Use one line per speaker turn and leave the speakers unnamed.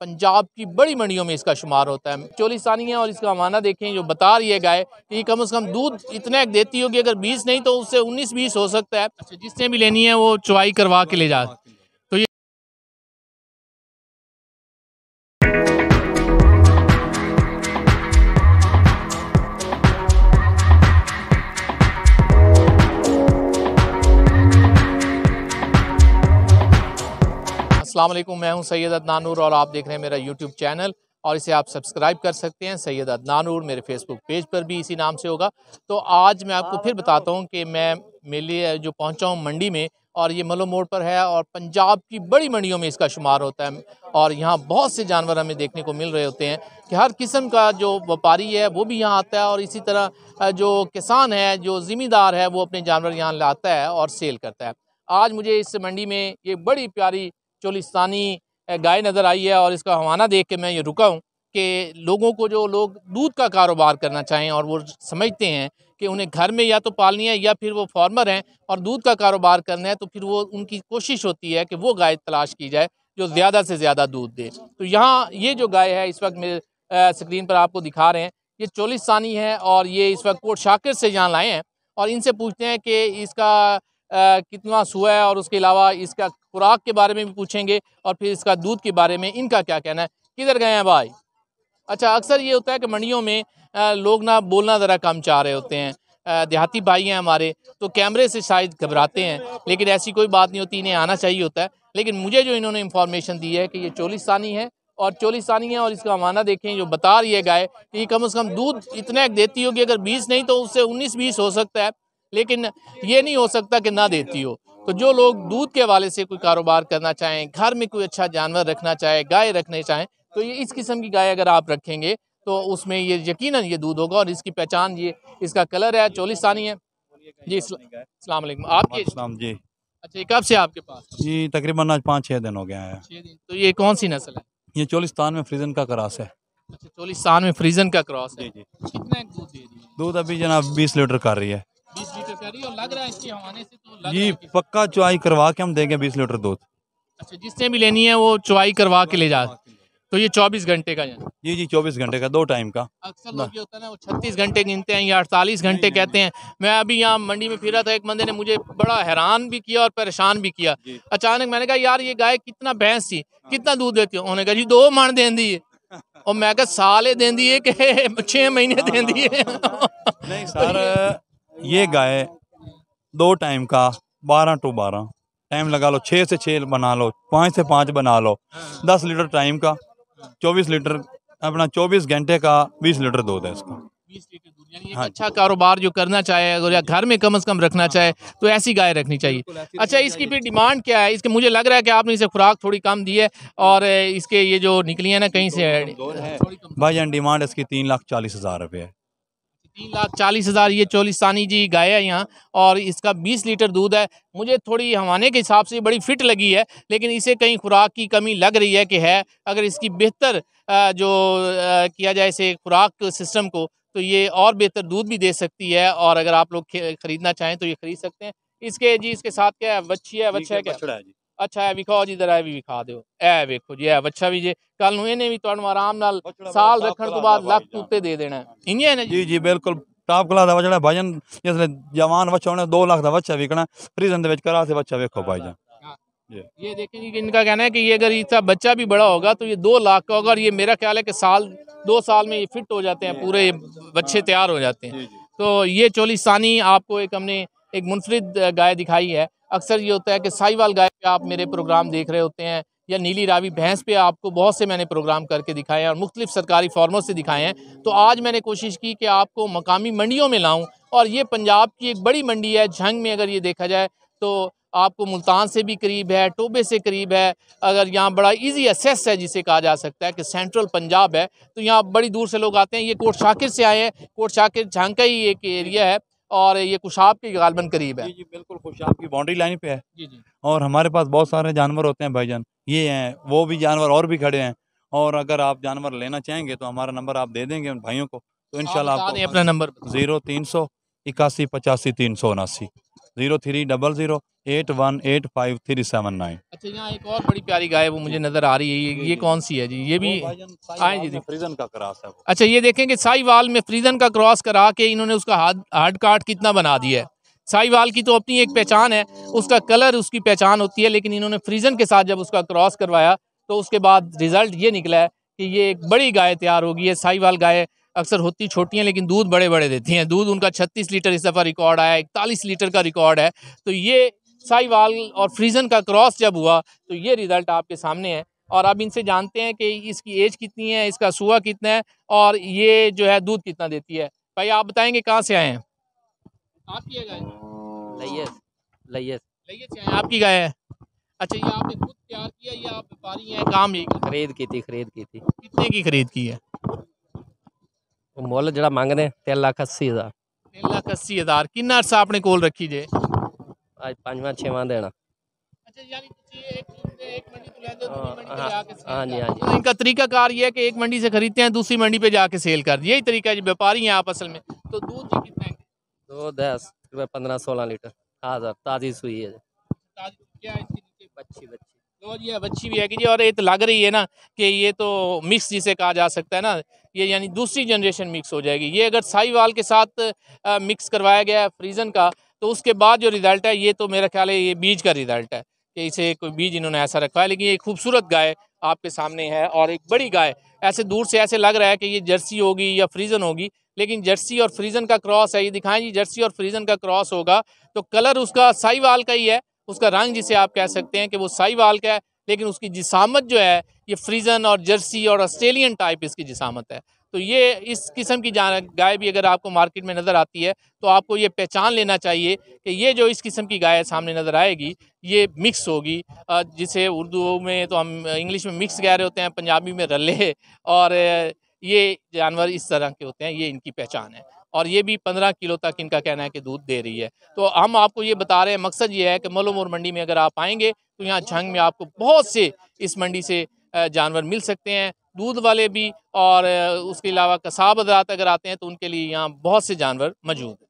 पंजाब की बड़ी मंडियों में इसका शुमार होता है चोलिस्तानी है और इसका माना देखें जो बता रही है गाय कि कम से कम दूध इतना देती होगी अगर बीस नहीं तो उससे उन्नीस बीस हो सकता है जिसने भी लेनी है वो चुवाई करवा के ले जा अस्सलाम वालेकुम मैं हूं सैयद अदनानूर और आप देख रहे हैं मेरा यूट्यूब चैनल और इसे आप सब्सक्राइब कर सकते हैं सैयद अदनानूर मेरे फेसबुक पेज पर भी इसी नाम से होगा तो आज मैं आपको फिर बताता हूं कि मैं मेले जो पहुंचा हूं मंडी में और ये मलो मोड़ पर है और पंजाब की बड़ी मंडियों में इसका शुमार होता है और यहाँ बहुत से जानवर हमें देखने को मिल रहे होते हैं कि हर किस्म का जो व्यापारी है वो भी यहाँ आता है और इसी तरह जो किसान है जो ज़िम्मेदार है वो अपने जानवर यहाँ लाता है और सेल करता है आज मुझे इस मंडी में ये बड़ी प्यारी चोलिस्तानी गाय नज़र आई है और इसका हवाना देख के मैं ये रुका हूँ कि लोगों को जो लोग दूध का कारोबार करना चाहें और वो समझते हैं कि उन्हें घर में या तो पालनी है या फिर वो फार्मर हैं और दूध का कारोबार करना है तो फिर वो उनकी कोशिश होती है कि वो गाय तलाश की जाए जो ज़्यादा से ज़्यादा दूध दे तो यहाँ ये जो गाय है इस वक्त मेरे स्क्रीन पर आपको दिखा रहे हैं ये चोलिस्तानी है और ये इस वक्त कोट शाकिर से यहाँ लाए हैं और इनसे पूछते हैं कि इसका कितना सुआ है और उसके अलावा इसका खुराक के बारे में भी पूछेंगे और फिर इसका दूध के बारे में इनका क्या कहना है किधर गए हैं भाई अच्छा अक्सर ये होता है कि मंडियों में लोग ना बोलना ज़रा कम चाह रहे होते हैं देहाती भाई हैं हमारे तो कैमरे से शायद घबराते हैं लेकिन ऐसी कोई बात नहीं होती इन्हें आना चाहिए होता है लेकिन मुझे जो इन्होंने इन्फॉर्मेशन दी है कि ये चोलिस्तानी है और चोलिसानी है और इसका माना देखें जो बता रही है गाय कि कम से कम दूध इतना देती होगी अगर बीस नहीं तो उससे उन्नीस बीस हो सकता है लेकिन ये नहीं हो सकता कि ना देती हो तो जो लोग दूध के हवाले से कोई कारोबार करना चाहें घर में कोई अच्छा जानवर रखना चाहे गाय रखना चाहें तो ये इस किस्म की गाय अगर आप रखेंगे तो उसमें ये यकीनन ये दूध होगा और इसकी पहचान ये इसका कलर है चोलिस्तानी है जी अस्सलाम आप जी अच्छा कब से आपके पास
जी तकरीबन आज पाँच छः दिन हो गया है
तो ये कौन सी नस्ल है
ये चोलिस्तान में फ्रीजन का क्रॉस है
अच्छा चोलिस्तान में फ्रीजन का क्रॉस है
दूध अभी जनाब बीस लीटर कर रही है करी तो जी पक्का चुवाई करवा के हम देंगे बीस लीटर दूध
अच्छा जिससे भी लेनी है वो चुवाई करवा के ले जा तो ये चौबीस घंटे का जी जी चौबीस घंटे का दो टाइम का अक्सर लोग होता है ना वो छत्तीस घंटे गिनते हैं या अड़तालीस घंटे कहते हैं मैं अभी यहाँ मंडी में फिरा था एक बंदे ने मुझे बड़ा हैरान भी किया और परेशान भी किया अचानक मैंने कहा यार ये गाय कितना भैंस थी हाँ। कितना दूध देती है उन्होंने कहा जी दो मन दे दी और मैं कहा साल ही दें दी है कि महीने हाँ, हाँ, दें दी
है ये गाय दो टाइम का बारह टू बारह टाइम लगा लो छः से छः बना लो पाँच से पाँच बना लो दस लीटर टाइम का चौबीस लीटर अपना चौबीस घंटे का बीस लीटर दूध है
इसका हाँ। अच्छा कारोबार जो करना चाहे अगर या घर में कम से कम रखना चाहे तो ऐसी गाय रखनी चाहिए अच्छा इसकी फिर डिमांड क्या है इसके मुझे लग रहा है कि आपने इसे खुराक थोड़ी कम दी है और इसके ये जो निकली है ना कहीं से भाई जान
डिमांड इसकी तीन लाख चालीस हज़ार रुपये है
तीन लाख चालीस हज़ार ये चोलिस्तानी जी गाय है यहाँ और इसका बीस लीटर दूध है मुझे थोड़ी हवाने के हिसाब से बड़ी फिट लगी है लेकिन इसे कहीं खुराक की कमी लग रही है कि है अगर इसकी बेहतर जो किया जाए इसे खुराक सिस्टम को तो ये और बेहतर दूध भी दे सकती है और अगर आप लोग खरीदना चाहें तो ये खरीद सकते हैं इसके जी इसके साथ क्या है बच्ची है बच्चा है क्या है जी ਅੱਛਾ ਇਹ ਵਿਖਾਓ ਜੀ ਜਰਾ ਇਹ ਵੀ ਵਿਖਾ ਦਿਓ ਇਹ ਵੇਖੋ ਜੀ ਇਹ ਬੱਚਾ ਵੀ ਜੇ ਕੱਲ ਨੂੰ ਇਹਨੇ ਵੀ ਤੁਹਾਨੂੰ ਆਰਾਮ ਨਾਲ ਸਾਲ ਰੱਖਣ ਤੋਂ ਬਾਅਦ ਲੱਖ ਉੱਤੇ ਦੇ ਦੇਣਾ ਇੰਨੇ ਨੇ ਜੀ ਜੀ ਬਿਲਕੁਲ
ਟਾਪ ਕਲਾਸ ਦਾ ਵਜਣਾ ਭਾਜਨ ਜਿਸ ਨੇ ਜਵਾਨ ਬੱਚਾ ਉਹਨੇ 2 ਲੱਖ ਦਾ ਬੱਚਾ ਵਿਕਣਾ ਪ੍ਰੀਜ਼ਨ ਦੇ ਵਿੱਚ ਕਰਾ ਸੇ ਬੱਚਾ ਵੇਖੋ ਭਾਈਜਾਨ
ये देखें जी इनका कहना है कि ये अगर इसका बच्चा भी बड़ा होगा तो ये दो लाख का होगा और ये मेरा ख्याल है कि साल दो साल में ये फिट हो जाते हैं पूरे बच्चे तैयार हो जाते हैं तो ये चोलिस्तानी आपको एक हमने एक मुनफरद गाय दिखाई है अक्सर ये होता है कि साईवाल गाय पे आप मेरे प्रोग्राम देख रहे होते हैं या नीली रावी भैंस पे आपको बहुत से मैंने प्रोग्राम करके दिखाए हैं और मुख्तलिफ सरकारी फार्मों से दिखाए हैं तो आज मैंने कोशिश की कि आपको मकामी मंडियों में लाऊं और ये पंजाब की एक बड़ी मंडी है झंग में अगर ये देखा जाए तो आपको मुल्तान से भी करीब है टोबे से करीब है अगर यहाँ बड़ा इजी एसेस है जिसे कहा जा सकता है कि सेंट्रल पंजाब है तो यहाँ बड़ी दूर से लोग आते हैं ये कोट शाकिर से आए हैं कोट शाकिर झांग का ही एक एरिया है और ये कुशाब के गालबन करीब है जी जी बिल्कुल कुशाब
की बाउंड्री लाइन पे है जी जी और हमारे पास बहुत सारे जानवर होते हैं भाईजान ये हैं वो भी जानवर और भी खड़े हैं और अगर आप जानवर लेना चाहेंगे तो हमारा नंबर आप दे देंगे उन भाइयों को तो इनशाला शाला अपना नंबर जीरो तीन सौ इक्यासी पचासी तीन सौ उनासी zero three double zero eight one eight five three seven nine
अच्छा यहाँ एक और बड़ी प्यारी गाय वो मुझे नजर आ रही है ये ये कौन सी है जी ये भी आए जी जी फ्रीजन का क्रॉस है अच्छा ये देखें कि साईवाल में फ्रीजन का क्रॉस करा के इन्होंने उसका हार्ड कार्ड कितना बना दिया है साईवाल की तो अपनी एक पहचान है उसका कलर उसकी पहचान होती है लेकिन इन्होंने फ्रीजन के साथ जब उसका क्रॉस करवाया तो उसके बाद रिजल्ट ये निकला है कि ये एक बड़ी गाय तैयार होगी है साईवाल गाय अक्सर होती छोटी हैं लेकिन दूध बड़े बड़े देती हैं दूध उनका 36 लीटर इस दफ़ा रिकॉर्ड आया इकतालीस लीटर का रिकॉर्ड है तो ये साईवाल और फ्रीजन का क्रॉस जब हुआ तो ये रिज़ल्ट आपके सामने है और अब इनसे जानते हैं कि इसकी एज कितनी है इसका सुआ कितना है और ये जो है दूध कितना देती है भाई आप बताएंगे कहाँ से आए हैं आपकी गाय लैयस से आए आपकी गाय है अच्छा ये आपने खुद तैयार किया या आप व्यापारी हैं काम ये खरीद की थी खरीद की थी कितने की खरीद की है मुल ਮੁੱਲ ਜਿਹੜਾ ਮੰਗਦੇ 3 ਲੱਖ 80 ਹਜ਼ਾਰ 3 ਲੱਖ 80 ਹਜ਼ਾਰ ਕਿੰਨਾ ਅਰਸਾ ਆਪਣੇ ਕੋਲ ਰੱਖੀ ਜੇ ਅੱਜ ਪੰਜਵਾਂ ਛੇਵਾਂ अच्छा यानी एक तो हाँ, हाँ, हाँ जी हाँ जी इनका तरीका कार ये है कि एक मंडी से खरीदते हैं दूसरी मंडी पे जाके सेल कर यही तरीका जी व्यापारी हैं आप असल में तो दूध जी कितना दो दस रुपये पंद्रह सोलह लीटर हाँ सर ताज़ी सुई है अच्छा, क्या इसकी तो ये अब अच्छी भी है कि जी और ये तो लग रही है ना कि ये तो मिक्स जिसे कहा जा सकता है ना ये यानी दूसरी जनरेशन मिक्स हो जाएगी ये अगर वाल के साथ आ, मिक्स करवाया गया है फ्रीजन का तो उसके बाद जो रिजल्ट है ये तो मेरा ख्याल है ये बीज का रिजल्ट है कि इसे कोई बीज इन्होंने ऐसा रखा है लेकिन ये खूबसूरत गाय आपके सामने है और एक बड़ी गाय ऐसे दूर से ऐसे लग रहा है कि ये जर्सी होगी या फ्रीजन होगी लेकिन जर्सी और फ्रीजन का क्रॉस है ये दिखाएं जी जर्सी और फ्रीजन का क्रॉस होगा तो कलर उसका साईवाल का ही है उसका रंग जिसे आप कह सकते हैं कि वो साईवाल का है लेकिन उसकी जिसामत जो है ये फ्रीजन और जर्सी और ऑस्ट्रेलियन टाइप इसकी जिसामत है तो ये इस किस्म की गाय भी अगर आपको मार्केट में नज़र आती है तो आपको ये पहचान लेना चाहिए कि ये जो इस किस्म की गाय सामने नज़र आएगी ये मिक्स होगी जिसे उर्दू में तो हम इंग्लिश में मिक्स कह रहे होते हैं पंजाबी में रले और ये जानवर इस तरह के होते हैं ये इनकी पहचान है और ये भी पंद्रह किलो तक इनका कहना है कि दूध दे रही है तो हम आपको ये बता रहे हैं मकसद ये है कि मलम और मंडी में अगर आप आएंगे तो यहाँ झंग में आपको बहुत से इस मंडी से जानवर मिल सकते हैं दूध वाले भी और उसके अलावा कसाब हजरात अगर आते हैं तो उनके लिए यहाँ बहुत से जानवर मौजूद हैं